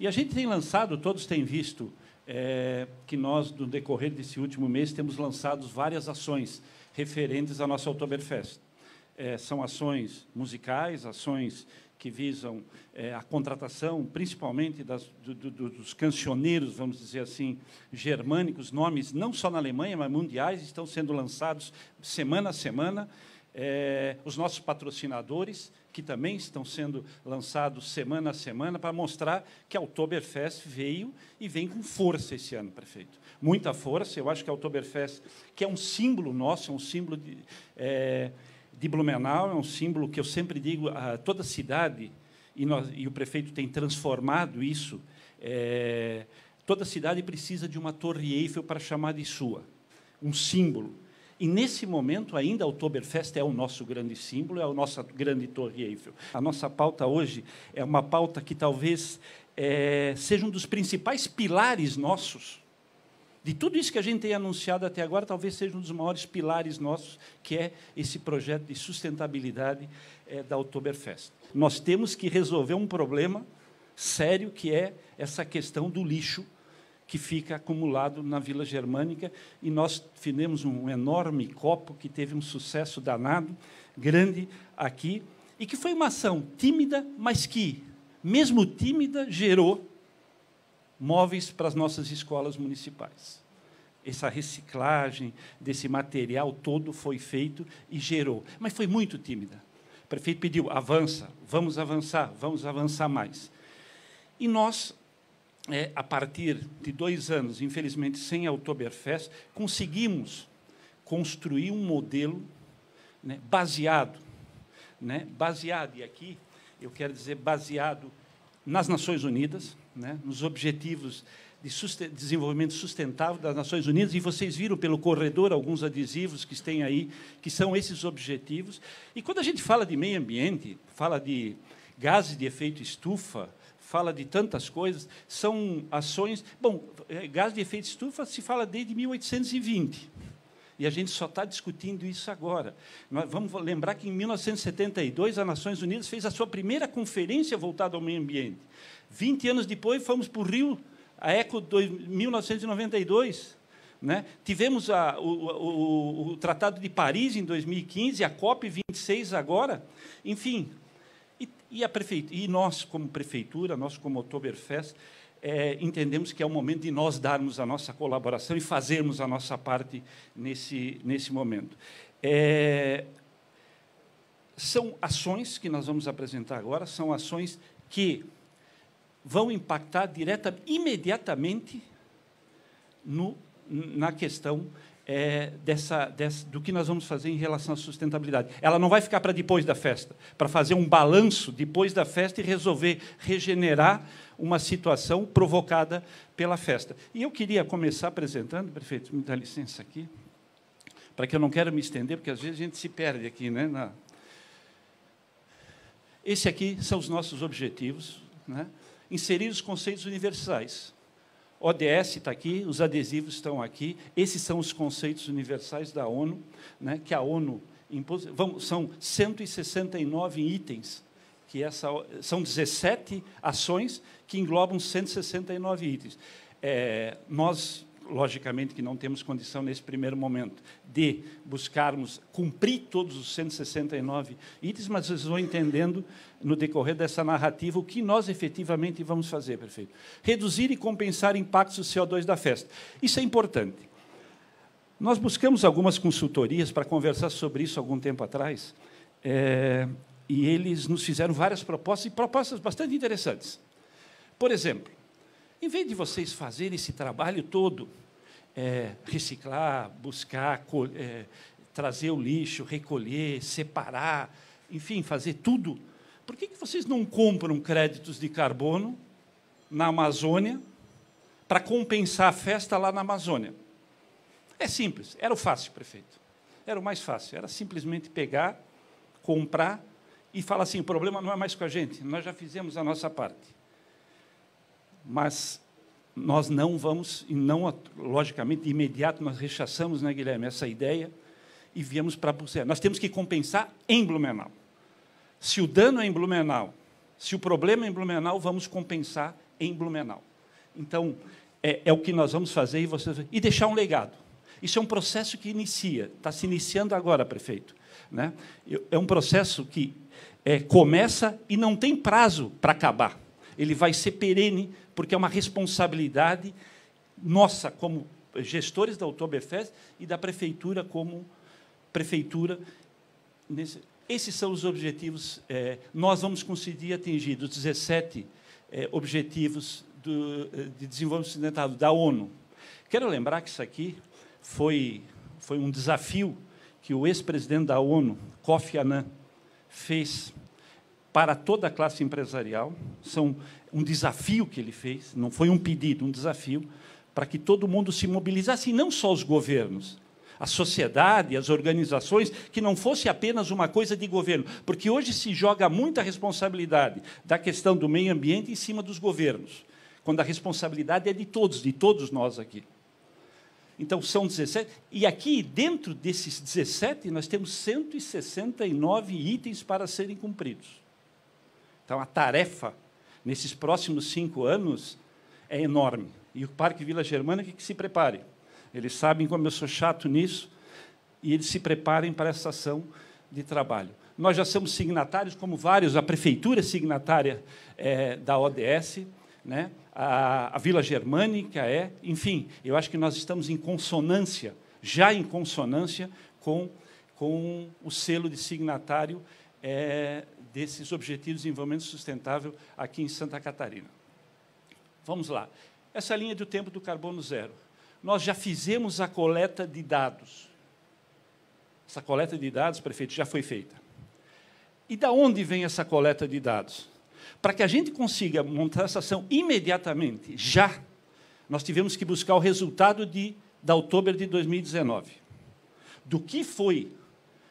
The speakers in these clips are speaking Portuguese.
E a gente tem lançado, todos têm visto, é, que nós, no decorrer desse último mês, temos lançado várias ações referentes à nossa Oktoberfest. É, são ações musicais, ações que visam é, a contratação, principalmente das, do, do, dos cancioneiros, vamos dizer assim, germânicos, nomes não só na Alemanha, mas mundiais, estão sendo lançados semana a semana é, os nossos patrocinadores, que também estão sendo lançados semana a semana, para mostrar que a Oktoberfest veio e vem com força esse ano, prefeito. Muita força. Eu acho que a Oktoberfest, que é um símbolo nosso, é um símbolo de, é, de Blumenau, é um símbolo que eu sempre digo a toda cidade, e, nós, e o prefeito tem transformado isso. É, toda cidade precisa de uma Torre Eiffel para chamar de sua, um símbolo e nesse momento ainda a Oktoberfest é o nosso grande símbolo, é a nossa grande Torre Eiffel. A nossa pauta hoje é uma pauta que talvez é, seja um dos principais pilares nossos. De tudo isso que a gente tem anunciado até agora, talvez seja um dos maiores pilares nossos, que é esse projeto de sustentabilidade é, da Oktoberfest. Nós temos que resolver um problema sério que é essa questão do lixo que fica acumulado na Vila Germânica. E nós fizemos um enorme copo que teve um sucesso danado, grande aqui, e que foi uma ação tímida, mas que, mesmo tímida, gerou móveis para as nossas escolas municipais. Essa reciclagem desse material todo foi feito e gerou, mas foi muito tímida. O prefeito pediu: avança, vamos avançar, vamos avançar mais. E nós é, a partir de dois anos, infelizmente sem a Oktoberfest, conseguimos construir um modelo né, baseado, né, baseado, e aqui eu quero dizer baseado nas Nações Unidas, né, nos objetivos de desenvolvimento sustentável das Nações Unidas, e vocês viram pelo corredor alguns adesivos que tem aí, que são esses objetivos. E quando a gente fala de meio ambiente, fala de gases de efeito estufa, fala de tantas coisas, são ações. Bom, eh, gás de efeito estufa se fala desde 1820. E a gente só está discutindo isso agora. Nós vamos lembrar que em 1972 as Nações Unidas fez a sua primeira conferência voltada ao meio ambiente. 20 anos depois fomos para o Rio, a Eco 1992. Né? Tivemos a, o, o, o, Tratado de Paris em 2015, a COP26 agora. Enfim, e, a prefe... e nós, como prefeitura, nós, como Oktoberfest, é, entendemos que é o momento de nós darmos a nossa colaboração e fazermos a nossa parte nesse, nesse momento. É, são ações que nós vamos apresentar agora, são ações que vão impactar direta, imediatamente no, na questão é, dessa, dessa, do que nós vamos fazer em relação à sustentabilidade. Ela não vai ficar para depois da festa, para fazer um balanço depois da festa e resolver regenerar uma situação provocada pela festa. E eu queria começar apresentando, prefeito, me dá licença aqui, para que eu não quero me estender, porque às vezes a gente se perde aqui, né? Na... Esse aqui são os nossos objetivos, né? inserir os conceitos universais. ODS está aqui, os adesivos estão aqui, esses são os conceitos universais da ONU, né, que a ONU impôs. Vamos, são 169 itens, que essa, são 17 ações que englobam 169 itens. É, nós logicamente que não temos condição nesse primeiro momento de buscarmos cumprir todos os 169 itens, mas vocês vão entendendo no decorrer dessa narrativa o que nós efetivamente vamos fazer, prefeito. Reduzir e compensar impactos do CO2 da festa. Isso é importante. Nós buscamos algumas consultorias para conversar sobre isso algum tempo atrás, é, e eles nos fizeram várias propostas, e propostas bastante interessantes. Por exemplo, em vez de vocês fazerem esse trabalho todo, é, reciclar, buscar, é, trazer o lixo, recolher, separar, enfim, fazer tudo, por que, que vocês não compram créditos de carbono na Amazônia para compensar a festa lá na Amazônia? É simples, era o fácil, prefeito. Era o mais fácil, era simplesmente pegar, comprar e falar assim: o problema não é mais com a gente, nós já fizemos a nossa parte mas nós não vamos, e não, logicamente, de imediato, nós rechaçamos, né, Guilherme, essa ideia e viemos para Bucéia. Nós temos que compensar em Blumenau. Se o dano é em Blumenau, se o problema é em Blumenau, vamos compensar em Blumenau. Então, é, é o que nós vamos fazer e e deixar um legado. Isso é um processo que inicia, está se iniciando agora, prefeito. Né? É um processo que é, começa e não tem prazo para acabar ele vai ser perene, porque é uma responsabilidade nossa como gestores da Oktoberfest e da prefeitura como prefeitura. esses são os objetivos. É, nós vamos conseguir atingir os 17 é, objetivos é, de desenvolvimento sustentável da ONU. Quero lembrar que isso aqui foi, foi um desafio que o ex-presidente da ONU, Kofi Annan, fez para toda a classe empresarial, são um desafio que ele fez, não foi um pedido, um desafio, para que todo mundo se mobilizasse, e não só os governos, a sociedade, as organizações, que não fosse apenas uma coisa de governo, porque hoje se joga muita responsabilidade da questão do meio ambiente em cima dos governos, quando a responsabilidade é de todos, de todos nós aqui. Então são 17, e aqui dentro desses 17 nós temos 169 itens para serem cumpridos. Então, a tarefa nesses próximos cinco anos é enorme. E o Parque Vila Germânica que se prepare. Eles sabem como eu sou chato nisso e eles se preparem para essa ação de trabalho. Nós já somos signatários, como vários, a prefeitura é signatária é, da ODS, né? a, a Vila Germânica é, enfim, eu acho que nós estamos em consonância, já em consonância com, com o selo de signatário é, desses Objetivos de Desenvolvimento Sustentável aqui em Santa Catarina. Vamos lá. Essa linha do tempo do carbono zero. Nós já fizemos a coleta de dados. Essa coleta de dados, prefeito, já foi feita. E da onde vem essa coleta de dados? Para que a gente consiga montar essa ação imediatamente, já, nós tivemos que buscar o resultado de, outubro de 2019. Do que foi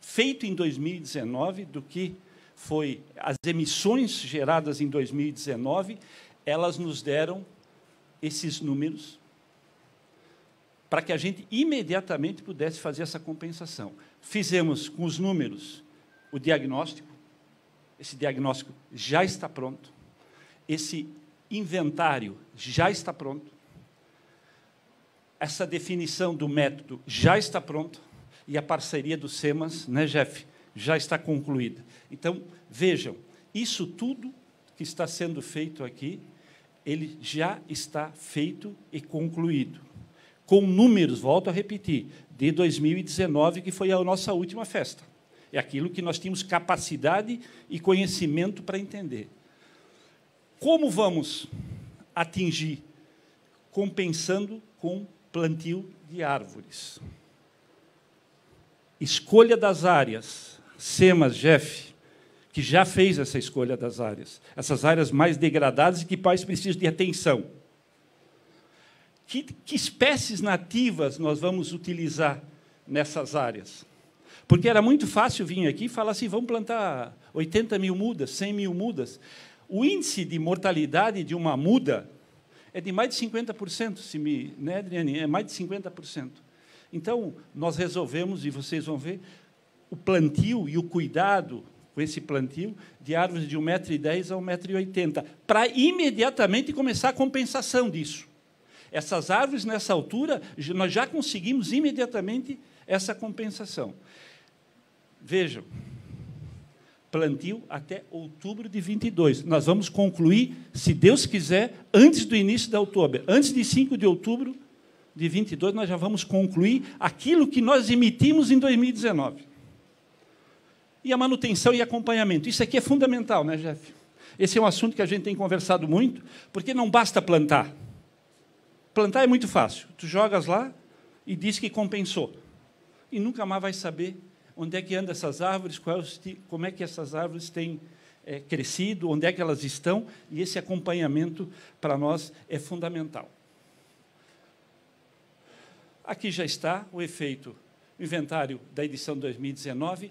feito em 2019 do que foi as emissões geradas em 2019, elas nos deram esses números para que a gente imediatamente pudesse fazer essa compensação. Fizemos com os números o diagnóstico, esse diagnóstico já está pronto, esse inventário já está pronto, essa definição do método já está pronto e a parceria do SEMAS, né, Jeff? já está concluída. Então, vejam, isso tudo que está sendo feito aqui, ele já está feito e concluído. Com números, volto a repetir, de 2019, que foi a nossa última festa. É aquilo que nós tínhamos capacidade e conhecimento para entender. Como vamos atingir? Compensando com plantio de árvores. Escolha das áreas, Semas, Jeff, que já fez essa escolha das áreas, essas áreas mais degradadas e que mais precisam de atenção. Que, que espécies nativas nós vamos utilizar nessas áreas? Porque era muito fácil vir aqui e falar assim: vamos plantar 80 mil mudas, 100 mil mudas. O índice de mortalidade de uma muda é de mais de 50%, se me, né, Adriane? É mais de 50%. Então, nós resolvemos, e vocês vão ver, o plantio e o cuidado com esse plantio de árvores de 1,10m a 1,80m, para imediatamente começar a compensação disso. Essas árvores, nessa altura, nós já conseguimos imediatamente essa compensação. Vejam, plantio até outubro de 22. Nós vamos concluir, se Deus quiser, antes do início da outubro. Antes de 5 de outubro de 22, nós já vamos concluir aquilo que nós emitimos em 2019 e a manutenção e acompanhamento. Isso aqui é fundamental, né, Jeff? Esse é um assunto que a gente tem conversado muito, porque não basta plantar. Plantar é muito fácil. Tu jogas lá e diz que compensou. E nunca mais vai saber onde é que andam essas árvores, é como é que essas árvores têm é, crescido, onde é que elas estão, e esse acompanhamento para nós é fundamental. Aqui já está o efeito o inventário da edição 2019,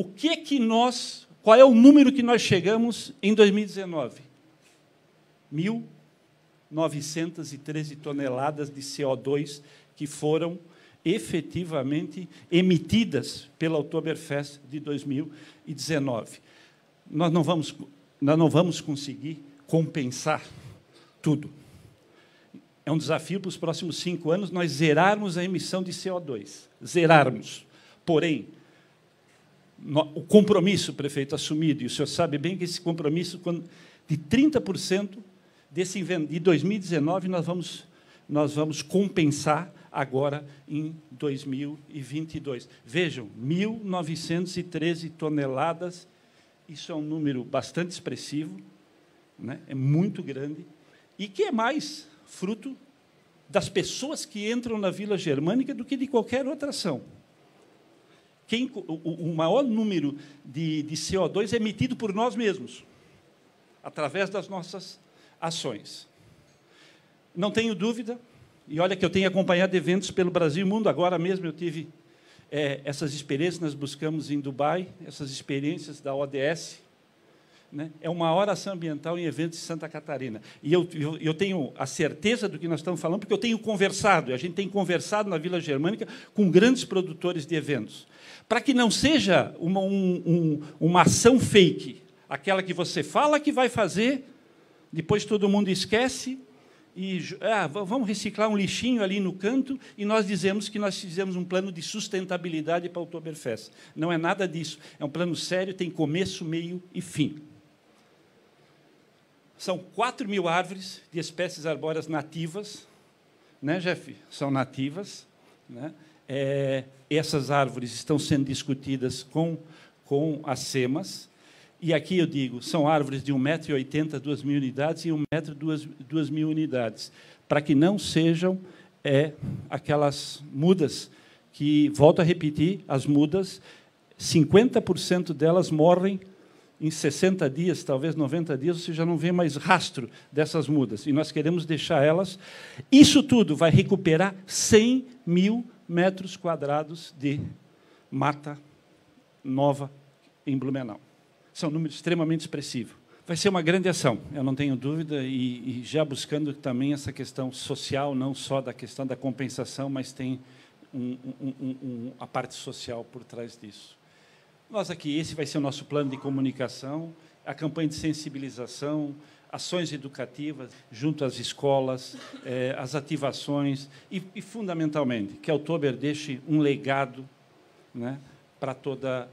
o que que nós, qual é o número que nós chegamos em 2019? 1.913 toneladas de CO2 que foram efetivamente emitidas pela Oktoberfest de 2019. Nós não vamos, nós não vamos conseguir compensar tudo. É um desafio para os próximos cinco anos nós zerarmos a emissão de CO2. Zerarmos. Porém, o compromisso, prefeito, assumido, e o senhor sabe bem que esse compromisso de 30% desse de 2019 nós vamos, nós vamos compensar agora em 2022. Vejam, 1.913 toneladas, isso é um número bastante expressivo, né? é muito grande, e que é mais fruto das pessoas que entram na Vila Germânica do que de qualquer outra ação. Quem, o, o maior número de, de CO2 é emitido por nós mesmos, através das nossas ações. Não tenho dúvida, e olha que eu tenho acompanhado eventos pelo Brasil e mundo, agora mesmo eu tive é, essas experiências, nós buscamos em Dubai, essas experiências da ODS, né, é uma oração ambiental em eventos de Santa Catarina. E eu, eu, eu, tenho a certeza do que nós estamos falando, porque eu tenho conversado, a gente tem conversado na Vila Germânica com grandes produtores de eventos. Para que não seja uma, um, um, uma ação fake, aquela que você fala que vai fazer, depois todo mundo esquece, e ah, vamos reciclar um lixinho ali no canto e nós dizemos que nós fizemos um plano de sustentabilidade para o Oktoberfest. Não é nada disso. É um plano sério, tem começo, meio e fim. São 4 mil árvores de espécies arbóreas nativas, né, Jeff? São nativas. Né? É, essas árvores estão sendo discutidas com, com as SEMAS. E aqui eu digo, são árvores de 1,80m, 2 mil unidades, e 1m, 2, 2 mil unidades, para que não sejam é, aquelas mudas que, volto a repetir, as mudas, 50% delas morrem em 60 dias, talvez 90 dias, você já não vê mais rastro dessas mudas. E nós queremos deixar elas. Isso tudo vai recuperar 100 mil metros quadrados de mata nova em Blumenau. São é um extremamente expressivos. Vai ser uma grande ação, eu não tenho dúvida, e, e já buscando também essa questão social, não só da questão da compensação, mas tem um, um, um, a parte social por trás disso. Nós aqui, esse vai ser o nosso plano de comunicação, a campanha de sensibilização, ações educativas junto às escolas, eh, as ativações e, e, fundamentalmente, que a Oktober deixe um legado né, para toda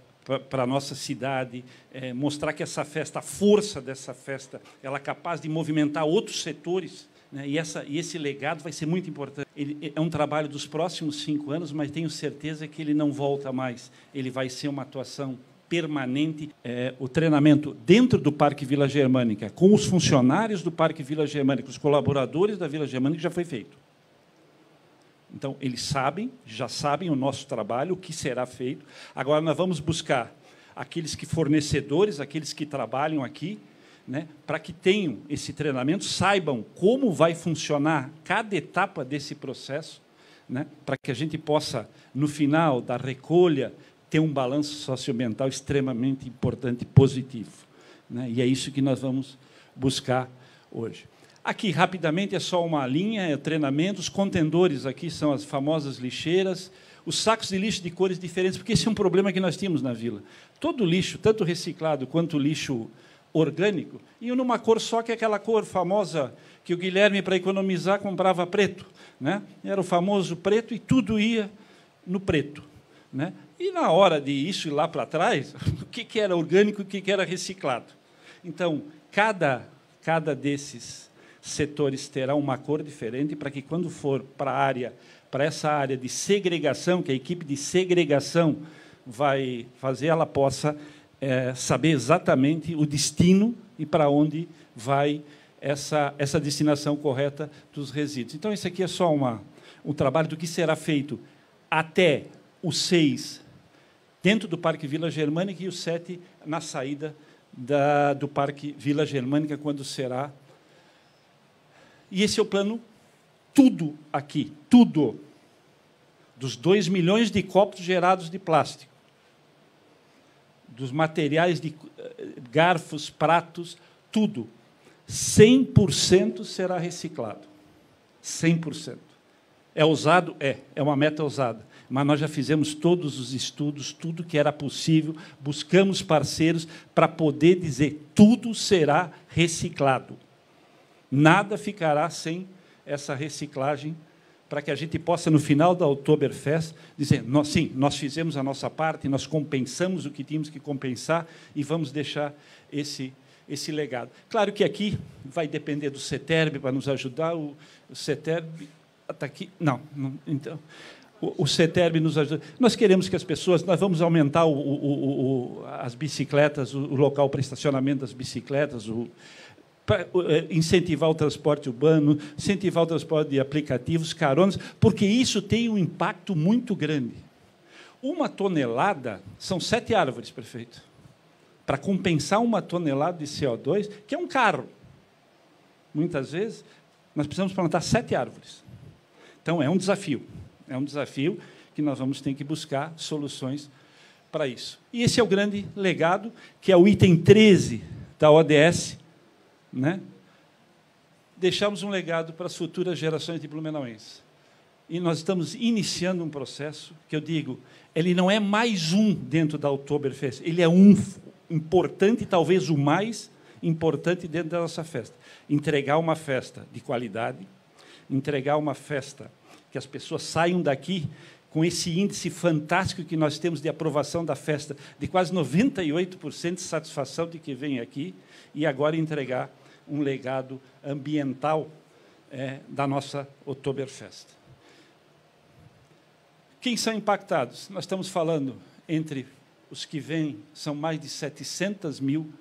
para a nossa cidade, eh, mostrar que essa festa, a força dessa festa, ela é capaz de movimentar outros setores né? E, essa, e esse legado vai ser muito importante. Ele, é, é um trabalho dos próximos cinco anos, mas tenho certeza que ele não volta mais. Ele vai ser uma atuação permanente é, o treinamento dentro do Parque Vila Germânica, com os funcionários do Parque Vila Germânica, os colaboradores da Vila Germânica, já foi feito. Então, eles sabem, já sabem o nosso trabalho, o que será feito. Agora, nós vamos buscar aqueles que fornecedores, aqueles que trabalham aqui, né, para que tenham esse treinamento, saibam como vai funcionar cada etapa desse processo, né, para que a gente possa, no final da recolha, ter um balanço socioambiental extremamente importante e positivo. Né, e é isso que nós vamos buscar hoje. Aqui, rapidamente, é só uma linha, é treinamento. Os contendores aqui são as famosas lixeiras, os sacos de lixo de cores diferentes, porque esse é um problema que nós tínhamos na vila. Todo lixo, tanto reciclado quanto lixo orgânico, e numa cor só, que é aquela cor famosa que o Guilherme, para economizar, comprava preto. Né? Era o famoso preto e tudo ia no preto. Né? E na hora de isso ir lá para trás, o que, era orgânico e o que, que era reciclado? Então, cada, cada desses setores terá uma cor diferente para que, quando for para a área, para essa área de segregação, que a equipe de segregação vai fazer, ela possa é, saber exatamente o destino e para onde vai essa, essa destinação correta dos resíduos. Então, isso aqui é só uma, um trabalho do que será feito até o 6 dentro do Parque Vila Germânica e o 7 na saída da, do Parque Vila Germânica, quando será. E esse é o plano, tudo aqui, tudo, dos 2 milhões de copos gerados de plástico dos materiais de eh, garfos, pratos, tudo. 100% será reciclado. 100%. É ousado? É, é uma meta ousada. Mas nós já fizemos todos os estudos, tudo que era possível, buscamos parceiros para poder dizer tudo será reciclado. Nada ficará sem essa reciclagem para que a gente possa, no final da Oktoberfest, dizer: nós, sim, nós fizemos a nossa parte, nós compensamos o que tínhamos que compensar e vamos deixar esse, esse legado. Claro que aqui vai depender do CETERB para nos ajudar, o, o CETERB está aqui. Não, não então. O, CETERB nos ajuda. Nós queremos que as pessoas. Nós vamos aumentar o, o, as bicicletas, o, local para estacionamento das bicicletas, o, eh, incentivar o transporte urbano, incentivar o transporte de aplicativos, caronas, porque isso tem um impacto muito grande. Uma tonelada são sete árvores, prefeito, para compensar uma tonelada de CO2, que é um carro. Muitas vezes, nós precisamos plantar sete árvores. Então, é um desafio. É um desafio que nós vamos ter que buscar soluções para isso. E esse é o grande legado, que é o item 13 da ODS, né? deixamos um legado para as futuras gerações de blumenauenses. E nós estamos iniciando um processo que eu digo, ele não é mais um dentro da Oktoberfest, ele é um importante, talvez o mais importante dentro da nossa festa. Entregar uma festa de qualidade, entregar uma festa que as pessoas saiam daqui com esse índice fantástico que nós temos de aprovação da festa, de quase 98% de satisfação de que vem aqui, e agora entregar um legado ambiental é, da nossa Oktoberfest. Quem são impactados? Nós estamos falando entre os que vêm, são mais de 700 mil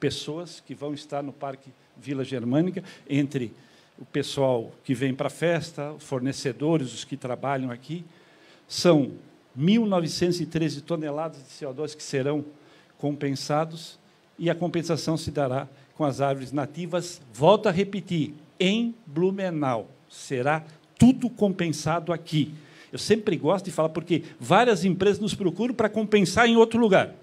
pessoas que vão estar no Parque Vila Germânica, entre o pessoal que vem para a festa, os fornecedores, os que trabalham aqui. São 1.913 toneladas de CO2 que serão compensados e a compensação se dará com as árvores nativas, volto a repetir, em Blumenau. Será tudo compensado aqui. Eu sempre gosto de falar porque várias empresas nos procuram para compensar em outro lugar,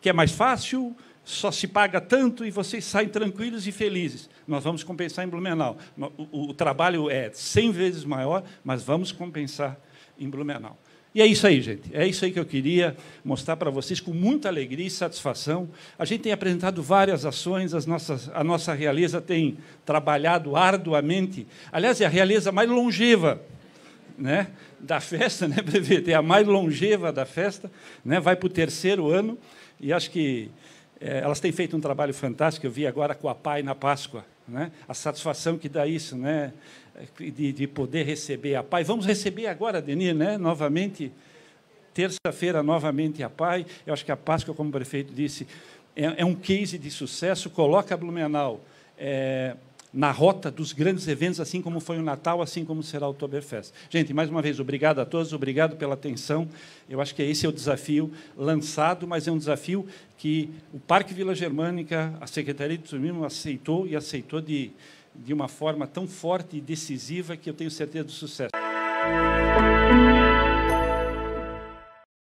que é mais fácil, só se paga tanto e vocês saem tranquilos e felizes. Nós vamos compensar em Blumenau. O, o, o trabalho é 100 vezes maior, mas vamos compensar em Blumenau. E é isso aí, gente. É isso aí que eu queria mostrar para vocês com muita alegria e satisfação. A gente tem apresentado várias ações, as nossas, a nossa realeza tem trabalhado arduamente. Aliás, é a realeza mais longeva. Né, da festa, né, Prevete? É a mais longeva da festa, né, vai para o terceiro ano, e acho que é, elas têm feito um trabalho fantástico, eu vi agora com a PAI na Páscoa, né? A satisfação que dá isso, né? de, de poder receber a Pai. Vamos receber agora, Denir, né? novamente, terça-feira, novamente a Pai. Eu acho que a Páscoa, como o prefeito disse, é, é um case de sucesso. Coloca Blumenau. É, na rota dos grandes eventos, assim como foi o Natal, assim como será o Oktoberfest. Gente, mais uma vez, obrigado a todos, obrigado pela atenção. Eu acho que esse é o desafio lançado, mas é um desafio que o Parque Vila Germânica, a Secretaria de Turismo aceitou e aceitou de, de uma forma tão forte e decisiva que eu tenho certeza do sucesso.